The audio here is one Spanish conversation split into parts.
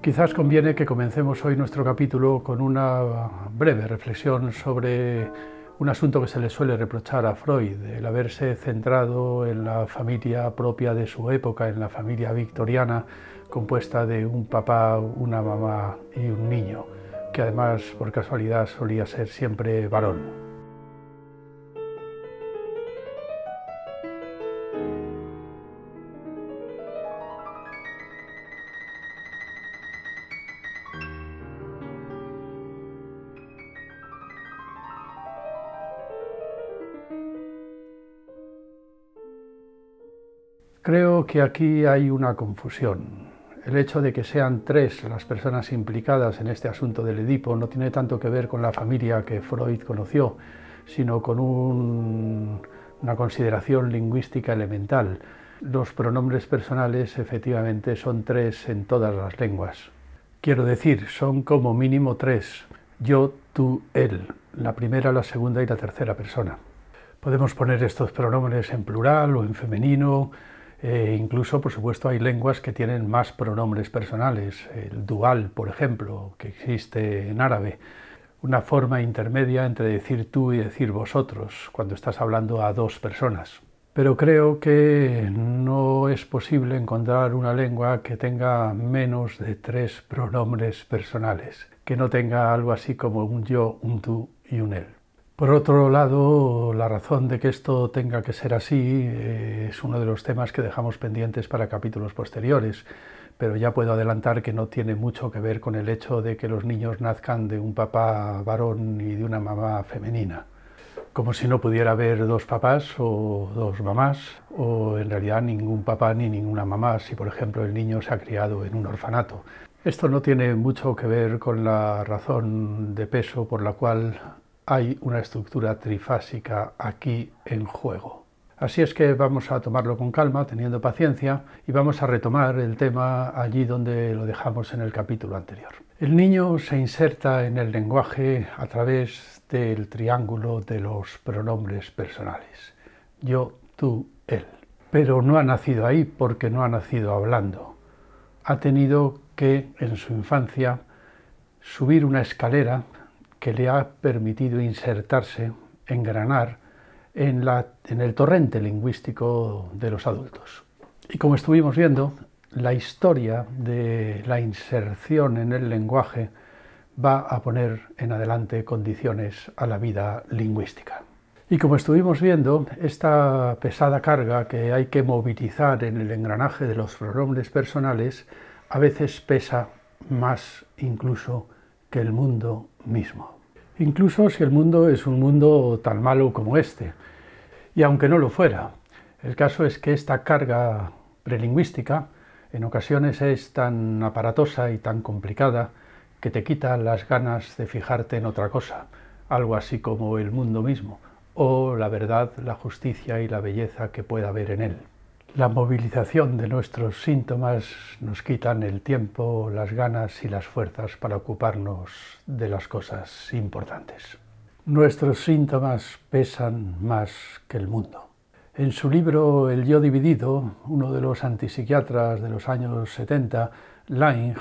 Quizás conviene que comencemos hoy nuestro capítulo con una breve reflexión sobre un asunto que se le suele reprochar a Freud, el haberse centrado en la familia propia de su época, en la familia victoriana, compuesta de un papá, una mamá y un niño, que además por casualidad solía ser siempre varón. que aquí hay una confusión. El hecho de que sean tres las personas implicadas en este asunto del Edipo no tiene tanto que ver con la familia que Freud conoció, sino con una consideración lingüística elemental. Los pronombres personales efectivamente son tres en todas las lenguas. Quiero decir, son como mínimo tres. Yo, tú, él. La primera, la segunda y la tercera persona. Podemos poner estos pronombres en plural o en femenino eh, incluso, por supuesto, hay lenguas que tienen más pronombres personales, el dual, por ejemplo, que existe en árabe, una forma intermedia entre decir tú y decir vosotros cuando estás hablando a dos personas. Pero creo que no es posible encontrar una lengua que tenga menos de tres pronombres personales, que no tenga algo así como un yo, un tú y un él. Por otro lado, la razón de que esto tenga que ser así eh, es uno de los temas que dejamos pendientes para capítulos posteriores, pero ya puedo adelantar que no tiene mucho que ver con el hecho de que los niños nazcan de un papá varón y de una mamá femenina. Como si no pudiera haber dos papás o dos mamás, o en realidad ningún papá ni ninguna mamá, si por ejemplo el niño se ha criado en un orfanato. Esto no tiene mucho que ver con la razón de peso por la cual hay una estructura trifásica aquí en juego. Así es que vamos a tomarlo con calma, teniendo paciencia, y vamos a retomar el tema allí donde lo dejamos en el capítulo anterior. El niño se inserta en el lenguaje a través del triángulo de los pronombres personales. Yo, tú, él. Pero no ha nacido ahí porque no ha nacido hablando. Ha tenido que, en su infancia, subir una escalera que le ha permitido insertarse, engranar en, la, en el torrente lingüístico de los adultos. Y como estuvimos viendo, la historia de la inserción en el lenguaje va a poner en adelante condiciones a la vida lingüística. Y como estuvimos viendo, esta pesada carga que hay que movilizar en el engranaje de los pronombres personales a veces pesa más incluso que el mundo mismo. Incluso si el mundo es un mundo tan malo como este. Y aunque no lo fuera, el caso es que esta carga prelingüística en ocasiones es tan aparatosa y tan complicada que te quita las ganas de fijarte en otra cosa, algo así como el mundo mismo, o la verdad, la justicia y la belleza que pueda haber en él. La movilización de nuestros síntomas nos quitan el tiempo, las ganas y las fuerzas para ocuparnos de las cosas importantes. Nuestros síntomas pesan más que el mundo. En su libro El yo dividido, uno de los antipsiquiatras de los años 70, Lange,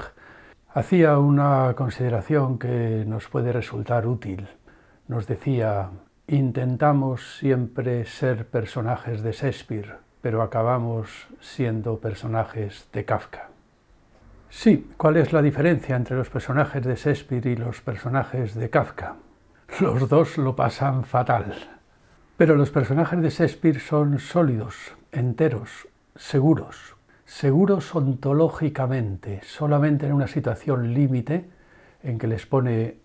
hacía una consideración que nos puede resultar útil. Nos decía, intentamos siempre ser personajes de Shakespeare pero acabamos siendo personajes de Kafka. Sí, ¿cuál es la diferencia entre los personajes de Shakespeare y los personajes de Kafka? Los dos lo pasan fatal. Pero los personajes de Shakespeare son sólidos, enteros, seguros, seguros ontológicamente, solamente en una situación límite en que les pone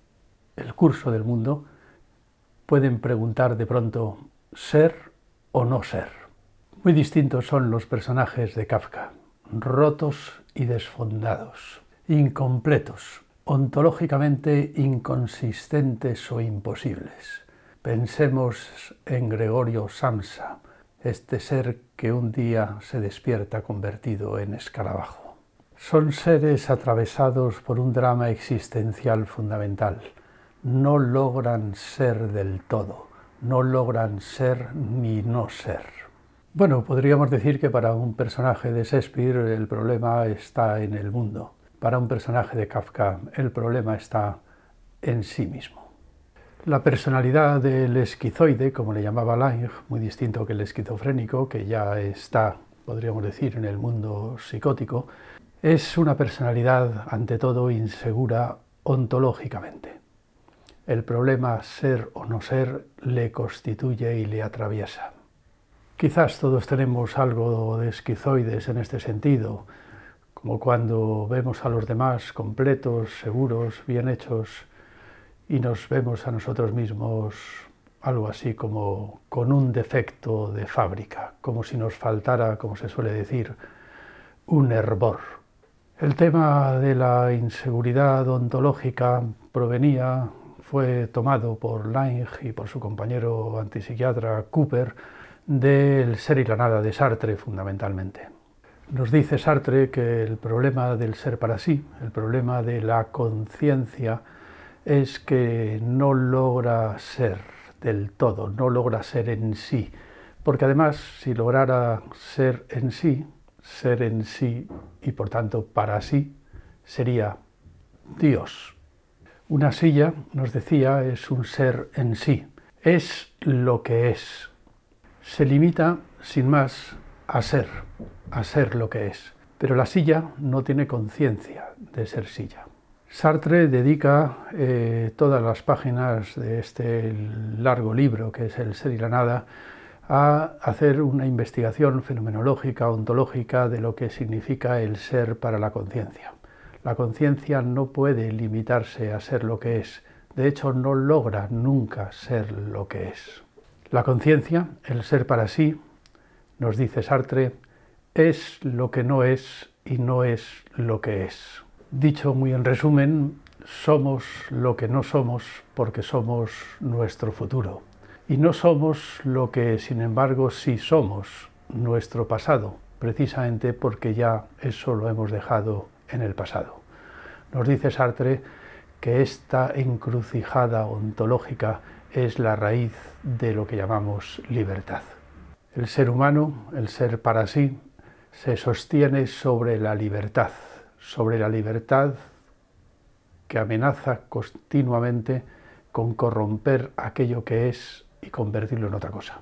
el curso del mundo, pueden preguntar de pronto ser o no ser. Muy distintos son los personajes de Kafka, rotos y desfondados, incompletos, ontológicamente inconsistentes o imposibles. Pensemos en Gregorio Samsa, este ser que un día se despierta convertido en escarabajo. Son seres atravesados por un drama existencial fundamental. No logran ser del todo, no logran ser ni no ser. Bueno, podríamos decir que para un personaje de Shakespeare el problema está en el mundo. Para un personaje de Kafka el problema está en sí mismo. La personalidad del esquizoide, como le llamaba Lange, muy distinto que el esquizofrénico, que ya está, podríamos decir, en el mundo psicótico, es una personalidad ante todo insegura ontológicamente. El problema ser o no ser le constituye y le atraviesa. Quizás todos tenemos algo de esquizoides en este sentido, como cuando vemos a los demás completos, seguros, bien hechos, y nos vemos a nosotros mismos algo así como con un defecto de fábrica, como si nos faltara, como se suele decir, un hervor. El tema de la inseguridad ontológica provenía, fue tomado por Lange y por su compañero antipsiquiatra Cooper, del ser y la nada de Sartre fundamentalmente. Nos dice Sartre que el problema del ser para sí, el problema de la conciencia, es que no logra ser del todo, no logra ser en sí, porque además si lograra ser en sí, ser en sí y por tanto para sí, sería Dios. Una silla, nos decía, es un ser en sí, es lo que es, se limita sin más a ser, a ser lo que es. Pero la silla no tiene conciencia de ser silla. Sartre dedica eh, todas las páginas de este largo libro, que es El Ser y la Nada, a hacer una investigación fenomenológica, ontológica, de lo que significa el ser para la conciencia. La conciencia no puede limitarse a ser lo que es, de hecho no logra nunca ser lo que es. La conciencia, el ser para sí, nos dice Sartre, es lo que no es y no es lo que es. Dicho muy en resumen, somos lo que no somos porque somos nuestro futuro. Y no somos lo que, sin embargo, sí somos, nuestro pasado, precisamente porque ya eso lo hemos dejado en el pasado. Nos dice Sartre que esta encrucijada ontológica es la raíz de lo que llamamos libertad. El ser humano, el ser para sí, se sostiene sobre la libertad, sobre la libertad que amenaza continuamente con corromper aquello que es y convertirlo en otra cosa.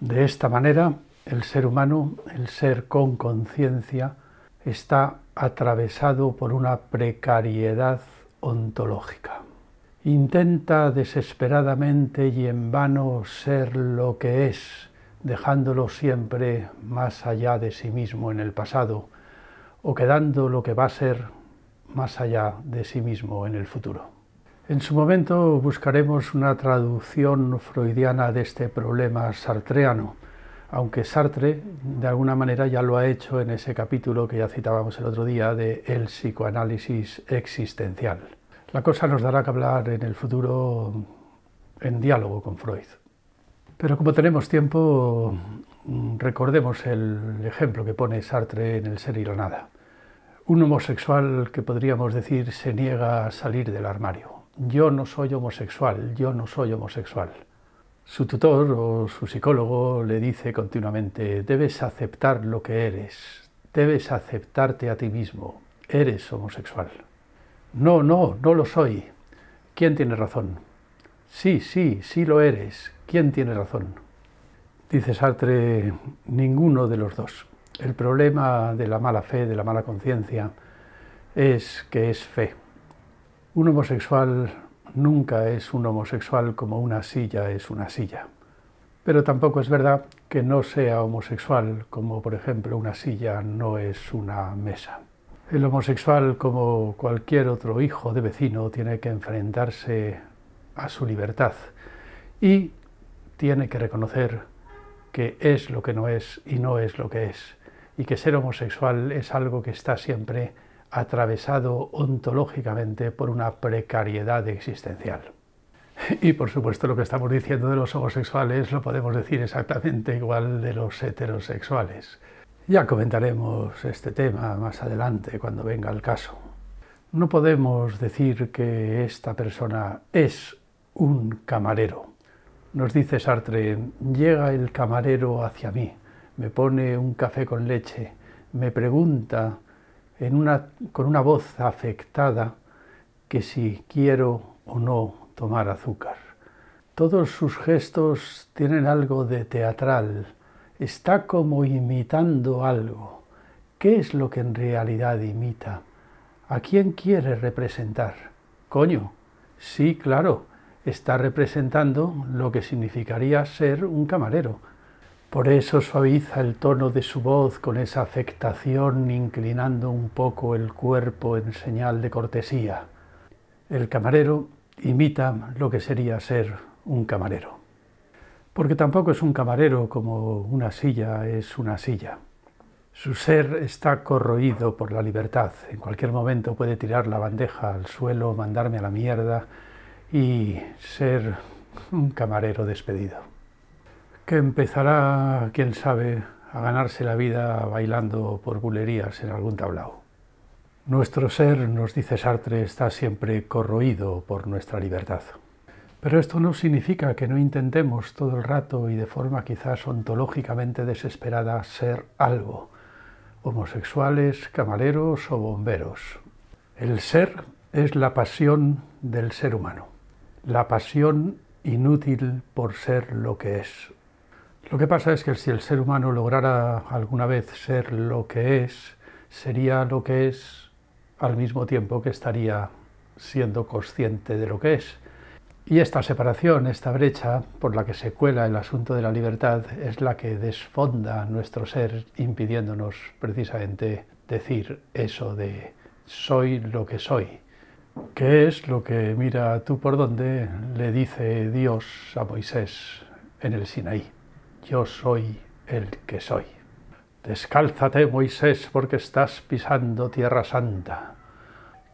De esta manera, el ser humano, el ser con conciencia, está atravesado por una precariedad ontológica. Intenta desesperadamente y en vano ser lo que es, dejándolo siempre más allá de sí mismo en el pasado, o quedando lo que va a ser más allá de sí mismo en el futuro. En su momento buscaremos una traducción freudiana de este problema sartreano, aunque Sartre de alguna manera ya lo ha hecho en ese capítulo que ya citábamos el otro día de El psicoanálisis existencial. La cosa nos dará que hablar en el futuro en diálogo con Freud. Pero como tenemos tiempo, recordemos el ejemplo que pone Sartre en El ser y la nada. Un homosexual que podríamos decir se niega a salir del armario. Yo no soy homosexual, yo no soy homosexual. Su tutor o su psicólogo le dice continuamente, debes aceptar lo que eres, debes aceptarte a ti mismo, eres homosexual. No, no, no lo soy. ¿Quién tiene razón? Sí, sí, sí lo eres. ¿Quién tiene razón? Dice Sartre, ninguno de los dos. El problema de la mala fe, de la mala conciencia, es que es fe. Un homosexual nunca es un homosexual como una silla es una silla. Pero tampoco es verdad que no sea homosexual como por ejemplo una silla no es una mesa. El homosexual, como cualquier otro hijo de vecino, tiene que enfrentarse a su libertad y tiene que reconocer que es lo que no es y no es lo que es, y que ser homosexual es algo que está siempre atravesado ontológicamente por una precariedad existencial. Y por supuesto lo que estamos diciendo de los homosexuales lo podemos decir exactamente igual de los heterosexuales. Ya comentaremos este tema más adelante cuando venga el caso. No podemos decir que esta persona es un camarero. Nos dice Sartre, llega el camarero hacia mí, me pone un café con leche, me pregunta con una voz afectada que si quiero o no tomar azúcar. Todos sus gestos tienen algo de teatral, está como imitando algo. ¿Qué es lo que en realidad imita? ¿A quién quiere representar? Coño, sí, claro, está representando lo que significaría ser un camarero. Por eso suaviza el tono de su voz con esa afectación inclinando un poco el cuerpo en señal de cortesía. El camarero imita lo que sería ser un camarero porque tampoco es un camarero como una silla es una silla. Su ser está corroído por la libertad. En cualquier momento puede tirar la bandeja al suelo, mandarme a la mierda y ser un camarero despedido. Que empezará, quién sabe, a ganarse la vida bailando por bulerías en algún tablao. Nuestro ser, nos dice Sartre, está siempre corroído por nuestra libertad. Pero esto no significa que no intentemos todo el rato y de forma quizás ontológicamente desesperada ser algo, homosexuales, camareros o bomberos. El ser es la pasión del ser humano, la pasión inútil por ser lo que es. Lo que pasa es que si el ser humano lograra alguna vez ser lo que es, sería lo que es al mismo tiempo que estaría siendo consciente de lo que es y esta separación, esta brecha por la que se cuela el asunto de la libertad es la que desfonda nuestro ser impidiéndonos precisamente decir eso de soy lo que soy, que es lo que mira tú por dónde le dice Dios a Moisés en el Sinaí. Yo soy el que soy. Descálzate, Moisés, porque estás pisando tierra santa.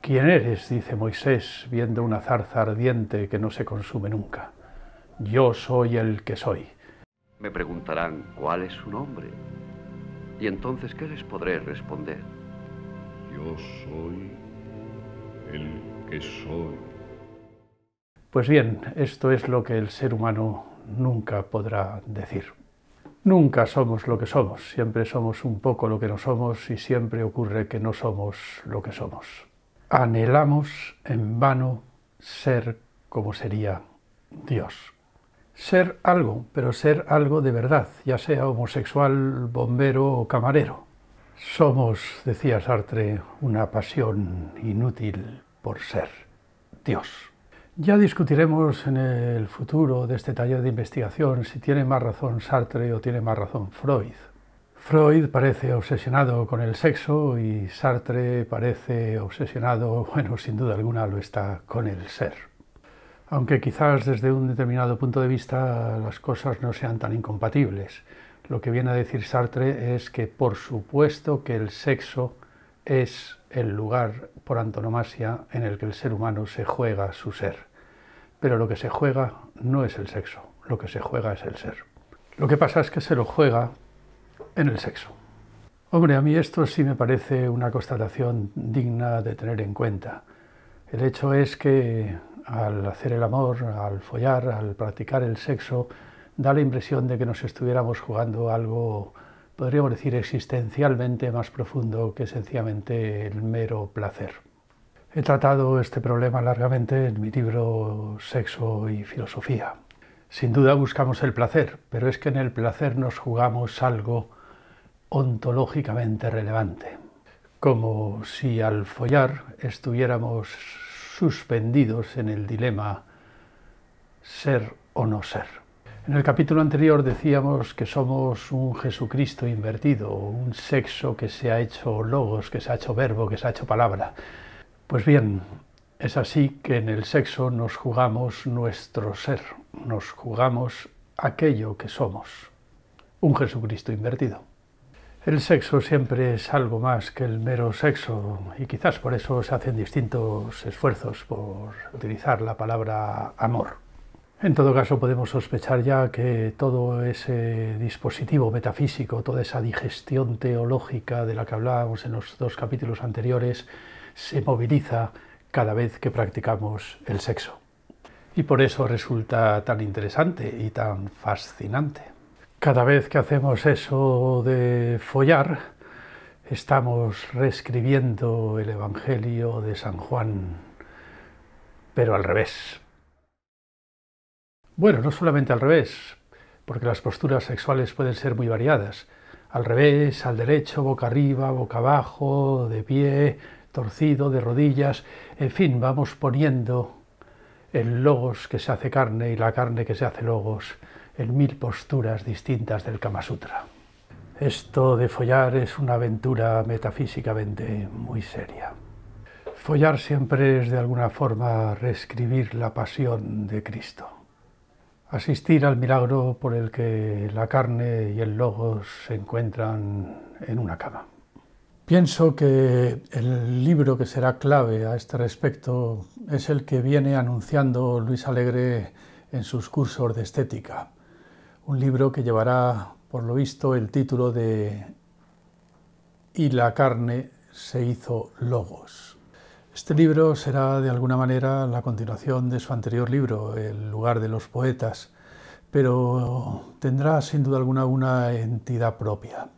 ¿Quién eres? dice Moisés, viendo una zarza ardiente que no se consume nunca. Yo soy el que soy. Me preguntarán cuál es su nombre. Y entonces, ¿qué les podré responder? Yo soy el que soy. Pues bien, esto es lo que el ser humano nunca podrá decir. Nunca somos lo que somos, siempre somos un poco lo que no somos y siempre ocurre que no somos lo que somos anhelamos en vano ser como sería Dios. Ser algo, pero ser algo de verdad, ya sea homosexual, bombero o camarero. Somos, decía Sartre, una pasión inútil por ser Dios. Ya discutiremos en el futuro de este taller de investigación si tiene más razón Sartre o tiene más razón Freud, Freud parece obsesionado con el sexo y Sartre parece obsesionado, bueno, sin duda alguna lo está con el ser. Aunque quizás desde un determinado punto de vista las cosas no sean tan incompatibles. Lo que viene a decir Sartre es que por supuesto que el sexo es el lugar por antonomasia en el que el ser humano se juega su ser. Pero lo que se juega no es el sexo, lo que se juega es el ser. Lo que pasa es que se lo juega en el sexo. Hombre, a mí esto sí me parece una constatación digna de tener en cuenta. El hecho es que al hacer el amor, al follar, al practicar el sexo, da la impresión de que nos estuviéramos jugando algo, podríamos decir, existencialmente más profundo que sencillamente el mero placer. He tratado este problema largamente en mi libro Sexo y Filosofía. Sin duda buscamos el placer, pero es que en el placer nos jugamos algo ontológicamente relevante, como si al follar estuviéramos suspendidos en el dilema ser o no ser. En el capítulo anterior decíamos que somos un Jesucristo invertido, un sexo que se ha hecho logos, que se ha hecho verbo, que se ha hecho palabra. Pues bien, es así que en el sexo nos jugamos nuestro ser, nos jugamos aquello que somos, un Jesucristo invertido. El sexo siempre es algo más que el mero sexo y quizás por eso se hacen distintos esfuerzos por utilizar la palabra amor. En todo caso podemos sospechar ya que todo ese dispositivo metafísico, toda esa digestión teológica de la que hablábamos en los dos capítulos anteriores, se moviliza cada vez que practicamos el sexo. Y por eso resulta tan interesante y tan fascinante. Cada vez que hacemos eso de follar, estamos reescribiendo el Evangelio de San Juan, pero al revés. Bueno, no solamente al revés, porque las posturas sexuales pueden ser muy variadas. Al revés, al derecho, boca arriba, boca abajo, de pie, torcido, de rodillas, en fin, vamos poniendo el logos que se hace carne y la carne que se hace logos en mil posturas distintas del Kama Sutra. Esto de follar es una aventura metafísicamente muy seria. Follar siempre es de alguna forma reescribir la pasión de Cristo. Asistir al milagro por el que la carne y el logos se encuentran en una cama. Pienso que el libro que será clave a este respecto es el que viene anunciando Luis Alegre en sus cursos de estética, un libro que llevará, por lo visto, el título de Y la carne se hizo logos. Este libro será, de alguna manera, la continuación de su anterior libro, El lugar de los poetas, pero tendrá, sin duda alguna, una entidad propia.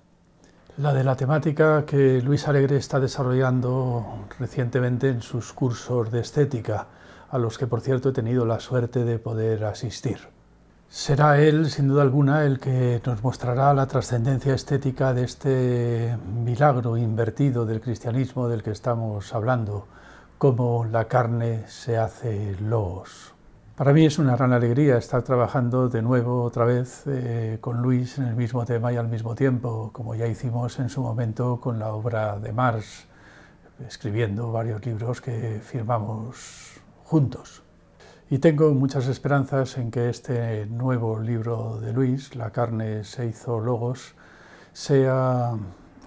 La de la temática que Luis Alegre está desarrollando recientemente en sus cursos de estética, a los que por cierto he tenido la suerte de poder asistir. Será él, sin duda alguna, el que nos mostrará la trascendencia estética de este milagro invertido del cristianismo del que estamos hablando, cómo la carne se hace los. Para mí es una gran alegría estar trabajando de nuevo otra vez eh, con Luis en el mismo tema y al mismo tiempo, como ya hicimos en su momento con la obra de Marx, escribiendo varios libros que firmamos juntos. Y tengo muchas esperanzas en que este nuevo libro de Luis, La carne se hizo logos, sea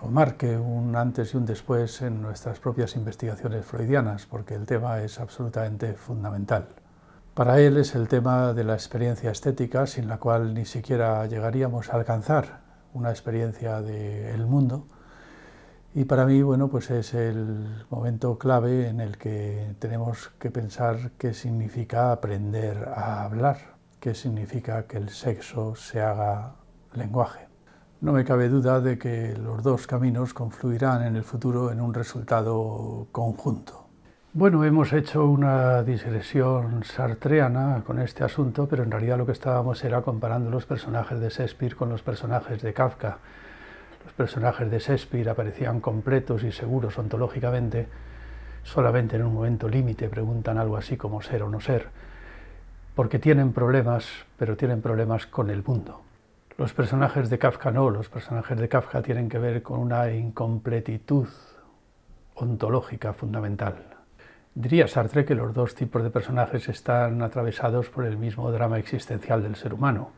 o marque un antes y un después en nuestras propias investigaciones freudianas, porque el tema es absolutamente fundamental. Para él es el tema de la experiencia estética, sin la cual ni siquiera llegaríamos a alcanzar una experiencia del mundo. Y para mí, bueno, pues es el momento clave en el que tenemos que pensar qué significa aprender a hablar, qué significa que el sexo se haga lenguaje. No me cabe duda de que los dos caminos confluirán en el futuro en un resultado conjunto. Bueno, hemos hecho una digresión sartreana con este asunto, pero en realidad lo que estábamos era comparando los personajes de Shakespeare con los personajes de Kafka. Los personajes de Shakespeare aparecían completos y seguros ontológicamente, solamente en un momento límite preguntan algo así como ser o no ser, porque tienen problemas, pero tienen problemas con el mundo. Los personajes de Kafka no, los personajes de Kafka tienen que ver con una incompletitud ontológica fundamental. Diría Sartre que los dos tipos de personajes están atravesados por el mismo drama existencial del ser humano.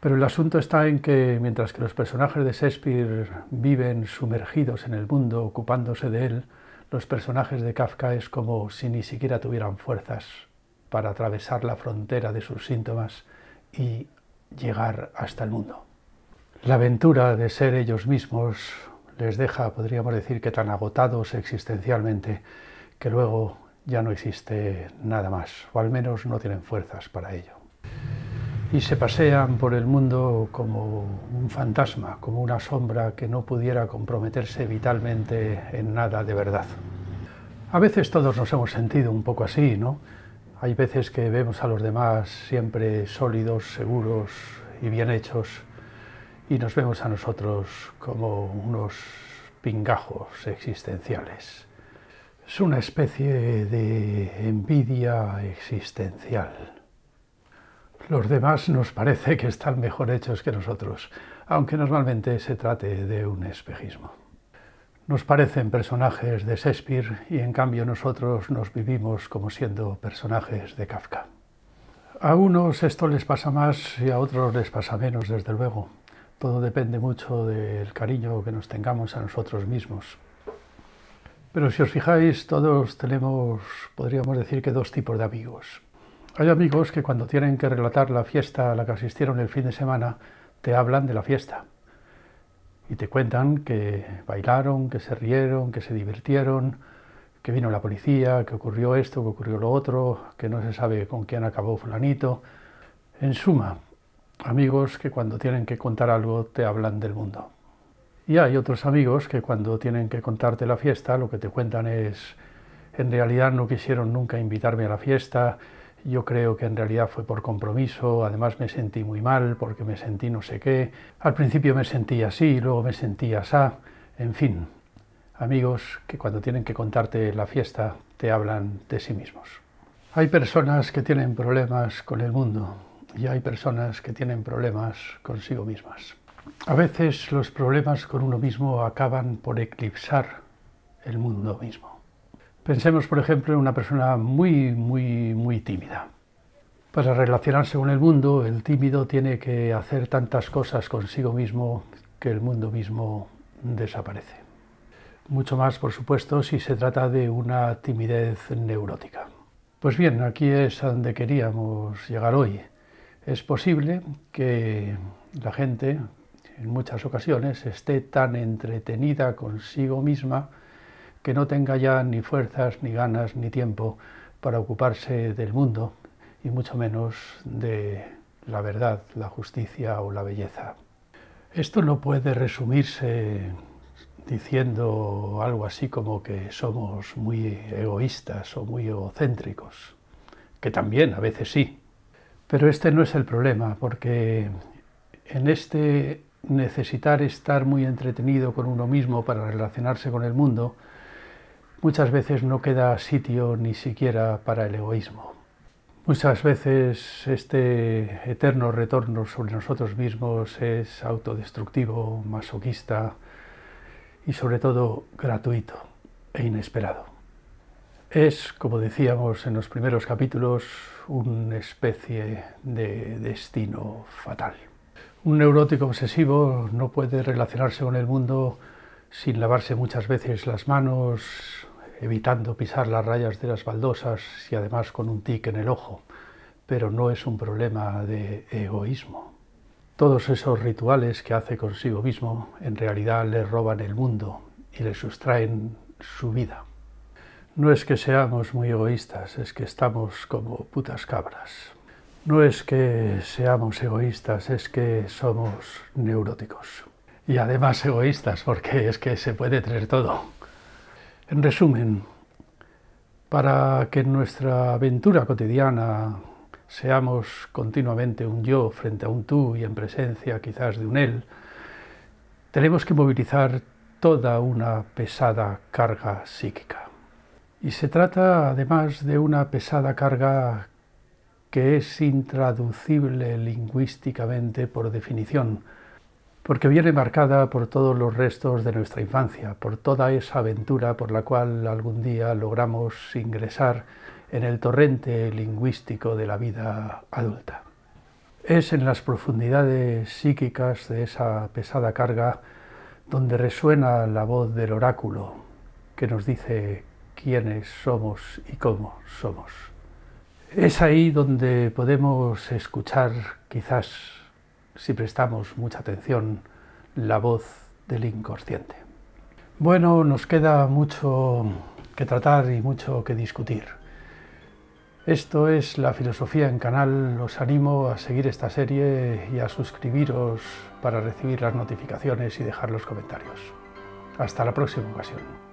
Pero el asunto está en que mientras que los personajes de Shakespeare viven sumergidos en el mundo, ocupándose de él, los personajes de Kafka es como si ni siquiera tuvieran fuerzas para atravesar la frontera de sus síntomas y llegar hasta el mundo. La aventura de ser ellos mismos les deja, podríamos decir que tan agotados existencialmente, que luego ya no existe nada más, o al menos no tienen fuerzas para ello. Y se pasean por el mundo como un fantasma, como una sombra que no pudiera comprometerse vitalmente en nada de verdad. A veces todos nos hemos sentido un poco así, ¿no? Hay veces que vemos a los demás siempre sólidos, seguros y bien hechos y nos vemos a nosotros como unos pingajos existenciales. Es una especie de envidia existencial. Los demás nos parece que están mejor hechos que nosotros, aunque normalmente se trate de un espejismo. Nos parecen personajes de Shakespeare y en cambio nosotros nos vivimos como siendo personajes de Kafka. A unos esto les pasa más y a otros les pasa menos, desde luego. Todo depende mucho del cariño que nos tengamos a nosotros mismos. Pero si os fijáis, todos tenemos, podríamos decir que dos tipos de amigos. Hay amigos que cuando tienen que relatar la fiesta a la que asistieron el fin de semana, te hablan de la fiesta y te cuentan que bailaron, que se rieron, que se divirtieron, que vino la policía, que ocurrió esto, que ocurrió lo otro, que no se sabe con quién acabó fulanito. En suma, amigos que cuando tienen que contar algo te hablan del mundo. Y hay otros amigos que cuando tienen que contarte la fiesta, lo que te cuentan es, en realidad no quisieron nunca invitarme a la fiesta, yo creo que en realidad fue por compromiso, además me sentí muy mal porque me sentí no sé qué, al principio me sentí así, y luego me sentí asá, en fin, amigos que cuando tienen que contarte la fiesta te hablan de sí mismos. Hay personas que tienen problemas con el mundo y hay personas que tienen problemas consigo mismas. A veces los problemas con uno mismo acaban por eclipsar el mundo mismo. Pensemos, por ejemplo, en una persona muy, muy, muy tímida. Para relacionarse con el mundo, el tímido tiene que hacer tantas cosas consigo mismo que el mundo mismo desaparece. Mucho más, por supuesto, si se trata de una timidez neurótica. Pues bien, aquí es a donde queríamos llegar hoy. Es posible que la gente en muchas ocasiones esté tan entretenida consigo misma que no tenga ya ni fuerzas, ni ganas, ni tiempo para ocuparse del mundo y mucho menos de la verdad, la justicia o la belleza. Esto no puede resumirse diciendo algo así como que somos muy egoístas o muy egocéntricos, que también a veces sí. Pero este no es el problema, porque en este necesitar estar muy entretenido con uno mismo para relacionarse con el mundo, muchas veces no queda sitio ni siquiera para el egoísmo. Muchas veces este eterno retorno sobre nosotros mismos es autodestructivo, masoquista y sobre todo gratuito e inesperado. Es, como decíamos en los primeros capítulos, una especie de destino fatal. Un neurótico obsesivo no puede relacionarse con el mundo sin lavarse muchas veces las manos, evitando pisar las rayas de las baldosas y además con un tic en el ojo. Pero no es un problema de egoísmo. Todos esos rituales que hace consigo mismo en realidad le roban el mundo y le sustraen su vida. No es que seamos muy egoístas, es que estamos como putas cabras. No es que seamos egoístas, es que somos neuróticos. Y además egoístas, porque es que se puede tener todo. En resumen, para que en nuestra aventura cotidiana seamos continuamente un yo frente a un tú y en presencia quizás de un él, tenemos que movilizar toda una pesada carga psíquica. Y se trata además de una pesada carga que es intraducible lingüísticamente por definición, porque viene marcada por todos los restos de nuestra infancia, por toda esa aventura por la cual algún día logramos ingresar en el torrente lingüístico de la vida adulta. Es en las profundidades psíquicas de esa pesada carga donde resuena la voz del oráculo que nos dice quiénes somos y cómo somos. Es ahí donde podemos escuchar, quizás, si prestamos mucha atención, la voz del inconsciente. Bueno, nos queda mucho que tratar y mucho que discutir. Esto es La Filosofía en Canal. Os animo a seguir esta serie y a suscribiros para recibir las notificaciones y dejar los comentarios. Hasta la próxima ocasión.